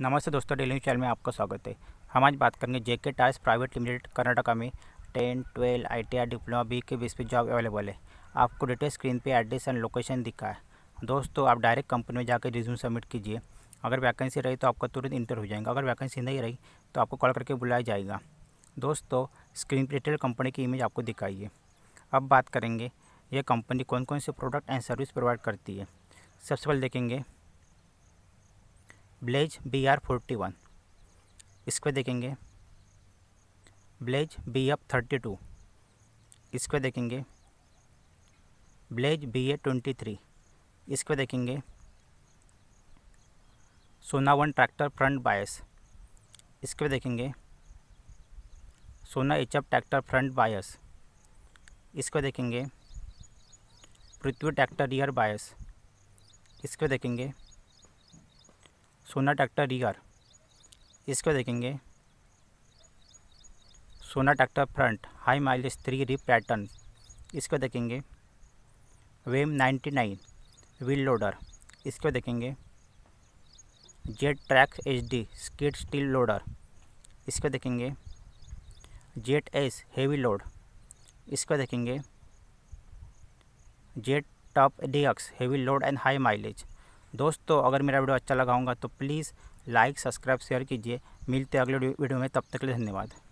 नमस्ते दोस्तों daily news channel में आपका स्वागत है हम आज बात करेंगे JK tyres private limited Karnataka में ten twelve I T R diploma B के बीस पे जॉब अवेलेबल है आपको डिटेल स्क्रीन पे एड्रेस एंड लोकेशन दिखा है दोस्तों आप डायरेक्ट कंपनी में जाकर रिज्यूम सबमिट कीजिए अगर वैकेंसी रही तो आपका तुरंत इंटर हो जाएगा अगर वैकेंसी नहीं रही तो आपको कॉल करके बुलाया जाएगा दोस्तों स्क्रीन पर डिटेल कंपनी की इमेज आपको दिखाइए अब बात करेंगे यह कंपनी कौन कौन से प्रोडक्ट एंड सर्विस प्रोवाइड करती है सबसे पहले देखेंगे blaze B R forty one इसको देखेंगे blaze B F thirty two इसको देखेंगे blaze B A twenty three इसको देखेंगे सोना वन ट्रैक्टर फ्रंट बायस इसको देखेंगे Sona H F tractor front bias इसको देखेंगे पृथ्वी ट्रैक्टर रियर बायस इसको देखेंगे सोना ट्रैक्टर रियर इसको देखेंगे Sona tractor front high mileage three rib pattern इसको देखेंगे वेम नाइन्टी नाइन व्हील लोडर इसको देखेंगे jet track H D skid steel loader इसको देखेंगे जेट एस हेवी लोड इसको देखेंगे jet top D X heavy load and high mileage दोस्तों अगर मेरा वीडियो अच्छा लगा होगा तो प्लीज़ लाइक सब्सक्राइब शेयर कीजिए मिलते हैं अगले वीडियो में तब तक के लिए धन्यवाद